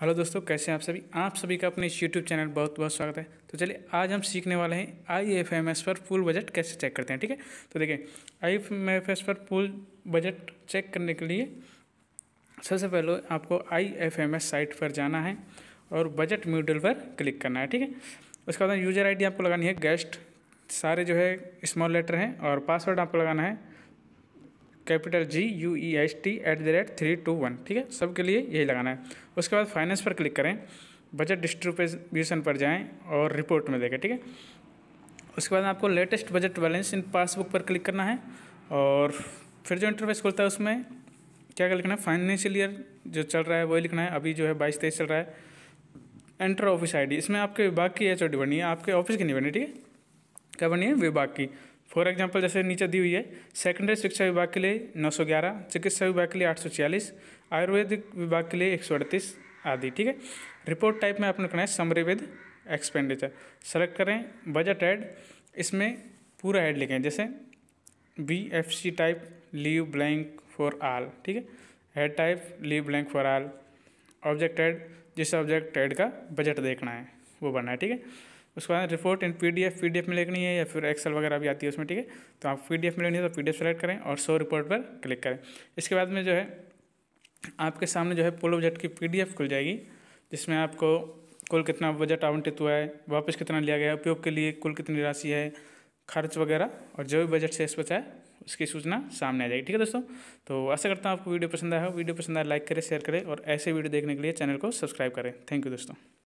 hello दोस्तों कैसे हैं आप सभी आप सभी का अपने इस यूट्यूब चैनल बहुत बहुत स्वागत है तो चलिए आज हम सीखने वाले हैं आई एफ एम एस पर फुल बजट कैसे चेक करते हैं ठीक है तो देखिए आई एफ एस पर फुल बजट चेक करने के लिए सबसे पहले आपको I F M S site पर जाना है और बजट म्यूडल पर क्लिक करना है ठीक है उसके बाद यूजर आई डी आपको लगानी है गेस्ट सारे जो है स्मॉल लेटर हैं और पासवर्ड आपको लगाना है capital G U E S T at the rate three two one ठीक है सबके लिए यही लगाना है उसके बाद फाइनेंस पर क्लिक करें बजट डिस्ट्रीब्यूशन पर जाएं और रिपोर्ट में देखें ठीक है उसके बाद आपको latest budget balance in passbook पर क्लिक करना है और फिर जो इंटरफेस खुलता है उसमें क्या क्या लिखना है फाइनेंशियल ईयर जो चल रहा है वही लिखना है अभी जो है बाईस तेईस चल रहा है एंटर ऑफिस आईडी इसमें आपके विभाग की एच ओ डी बनी है आपके ऑफिस की नहीं बनी ठीक है क्या बनी है विभाग की फॉर एग्जाम्पल जैसे नीचे दी हुई है सेकेंडरी शिक्षा विभाग के लिए 911 चिकित्सा विभाग के लिए 846 आयुर्वेदिक विभाग के लिए एक आदि ठीक है रिपोर्ट टाइप में आपने करना है समरी विद एक्सपेंडिचर सेलेक्ट करें बजट ऐड इसमें पूरा ऐड लिखें जैसे B F C type leave blank for all ठीक है head type leave blank for all object head जिस ऑब्जेक्ट ऐड का बजट देखना है वो बनना है ठीक है उसके बाद रिपोर्ट इन पी डी में लिखनी है या फिर एक्सेल वगैरह भी आती है उसमें ठीक है तो आप पी में लेनी है तो पी डी सेलेक्ट करें और सो रिपोर्ट पर क्लिक करें इसके बाद में जो है आपके सामने जो है पुल बजट की पी खुल जाएगी जिसमें आपको कुल कितना बजट आवंटित हुआ है वापस कितना लिया गया है उपयोग के लिए कुल कितनी राशि है खर्च वगैरह और जो भी बजट शेष बचा है उसकी सूचना सामने आ जाएगी ठीक है दोस्तों तो ऐसा करता हूँ आपको वीडियो पसंद आया हो वीडियो पसंद आया लाइक तो करें शेयर करें और ऐसे वीडियो देखने के लिए चैनल को सब्सक्राइब करें थैंक यू दोस्तों